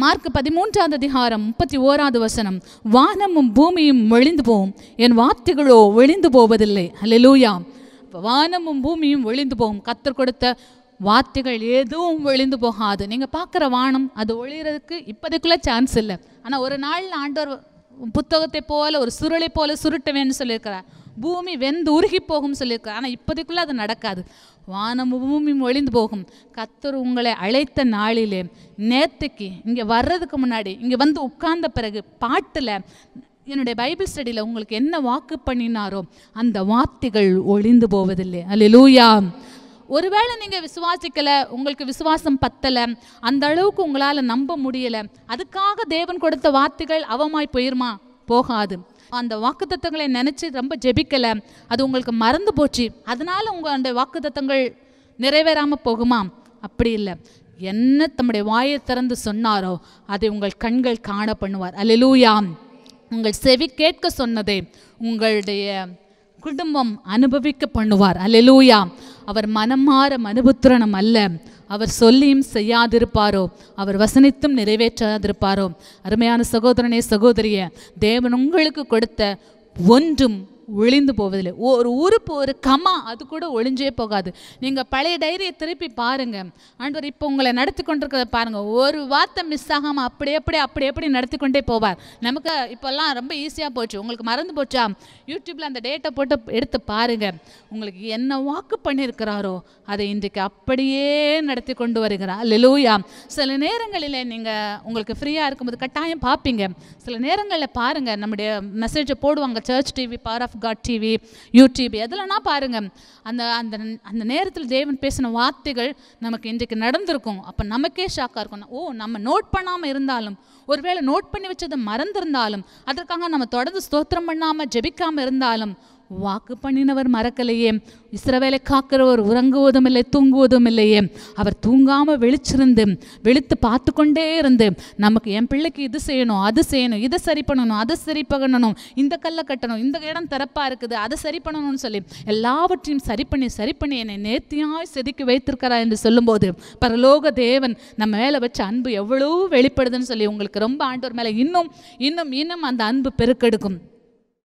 mark பதிமூன்றாவது அதிகாரம் முப்பத்தி ஓராவது வசனம் வானமும் பூமியும் ஒழிந்து போகும் என் வார்த்தைகளோ ஒழிந்து போவதில்லை அல்லூயா வானமும் பூமியும் ஒழிந்து போகும் கத்தர் கொடுத்த வார்த்தைகள் எதுவும் ஒழிந்து போகாது நீங்கள் பார்க்குற வானம் அது ஒழிகிறதுக்கு இப்போதைக்குள்ள சான்ஸ் இல்லை ஆனால் ஒரு நாள் ஆண்டவர் புத்தகத்தை போல ஒரு சுருளை போல சுருட்டுவேன்னு சொல்லியிருக்கிறார் பூமி வெந்து உருகி போகும் சொல்லியிருக்கு ஆனால் இப்போதைக்குள்ளே அது நடக்காது வானம் பூமி ஒளிந்து போகும் கத்தர் உங்களை அழைத்த நாளிலே நேற்றுக்கு இங்கே வர்றதுக்கு முன்னாடி இங்கே வந்து உட்கார்ந்த பிறகு பாட்டில் என்னுடைய பைபிள் ஸ்டடியில் உங்களுக்கு என்ன வாக்கு பண்ணினாரோ அந்த வார்த்தைகள் ஒளிந்து போவதில்லை அல்ல லூயா ஒருவேளை நீங்கள் விசுவாசிக்கலை உங்களுக்கு விசுவாசம் பத்தலை அந்த அளவுக்கு உங்களால் நம்ப முடியலை அதுக்காக தேவன் கொடுத்த வார்த்தைகள் அவமாய் போயிருமா போகாது அந்த வாக்குத்தத்தங்களை நினச்சி ரொம்ப ஜெபிக்கலை அது உங்களுக்கு மறந்து போச்சு அதனால் உங்க அந்த வாக்குத்தத்தங்கள் நிறைவேறாமல் போகுமா அப்படி இல்லை என்ன தம்முடைய வாயை திறந்து சொன்னாரோ அதை உங்கள் கண்கள் காண பண்ணுவார் அலிலூயாம் உங்கள் செவி கேட்க சொன்னதை உங்களுடைய குடும்பம் அனுபவிக்க பண்ணுவார் அலிலூயா அவர் மனம் மாற மனுபுத்திரனம் அல்ல அவர் சொல்லியும் செய்யாதிருப்பாரோ அவர் வசனித்தும் நிறைவேற்றாதிருப்பாரோ அருமையான சகோதரனே சகோதரிய தேவன் உங்களுக்கு கொடுத்த ஒன்றும் ஒளிந்து போவதில்லை ஒரு உறுப்பு ஒரு கமா அது கூட ஒளிஞ்சே போகாது நீங்கள் பழைய டைரியை திருப்பி பாருங்கள் ஆண்டவர் இப்போ உங்களை நடத்தி கொண்டிருக்கிறத பாருங்கள் ஒரு வார்த்தை மிஸ் ஆகாமல் அப்படி எப்படி அப்படி எப்படி நடத்தி கொண்டே போவார் நமக்கு இப்போல்லாம் ரொம்ப ஈஸியாக போச்சு உங்களுக்கு மறந்து போச்சா யூடியூப்பில் அந்த டேட்டை போட்டு எடுத்து பாருங்கள் உங்களுக்கு என்ன வாக்கு பண்ணியிருக்கிறாரோ அதை இன்றைக்கு அப்படியே நடத்தி கொண்டு வருகிறார் லெலூயா சில நேரங்களில் நீங்கள் உங்களுக்கு ஃப்ரீயாக இருக்கும்போது கட்டாயம் பார்ப்பீங்க சில நேரங்களில் பாருங்கள் நம்முடைய மெசேஜை போடுவாங்க church TV power of God TV YouTube எதுலனா பாருங்கள் அந்த அந்த அந்த நேரத்தில் தேவன் பேசின வார்த்தைகள் நமக்கு இன்றைக்கு நடந்திருக்கும் அப்போ நமக்கே ஷாக்காக இருக்கும் ஓ நம்ம நோட் பண்ணாமல் இருந்தாலும் ஒருவேளை நோட் பண்ணி வச்சதை மறந்துருந்தாலும் அதற்காக நம்ம தொடர்ந்து ஸ்தோத்திரம் பண்ணாமல் ஜெபிக்காமல் இருந்தாலும் வாக்கு பண்ணினவர் மறக்கலையே இஸ்ரவேலை காக்கிறவர் உறங்குவதும் இல்லை தூங்குவதும் இல்லையே அவர் தூங்காமல் வெளிச்சிருந்து வெளுத்து பார்த்து கொண்டே இருந்து நமக்கு என் பிள்ளைக்கு இது செய்யணும் அது செய்யணும் இதை சரி பண்ணணும் அதை சரி பண்ணணும் இந்த கல்லை கட்டணும் இந்த இடம் திறப்பாக இருக்குது அதை சரி பண்ணணும்னு சொல்லி எல்லாவற்றையும் சரி பண்ணி சரி பண்ணி என்னை நேர்த்தியாய் செதுக்கி வைத்திருக்கிறார் என்று சொல்லும்போது பரலோக தேவன் நம்ம மேலே வச்ச அன்பு எவ்வளோ வெளிப்படுதுன்னு சொல்லி உங்களுக்கு ரொம்ப ஆண்டோர் மேலே இன்னும் இன்னும் இன்னும் அந்த அன்பு பெருக்கெடுக்கும்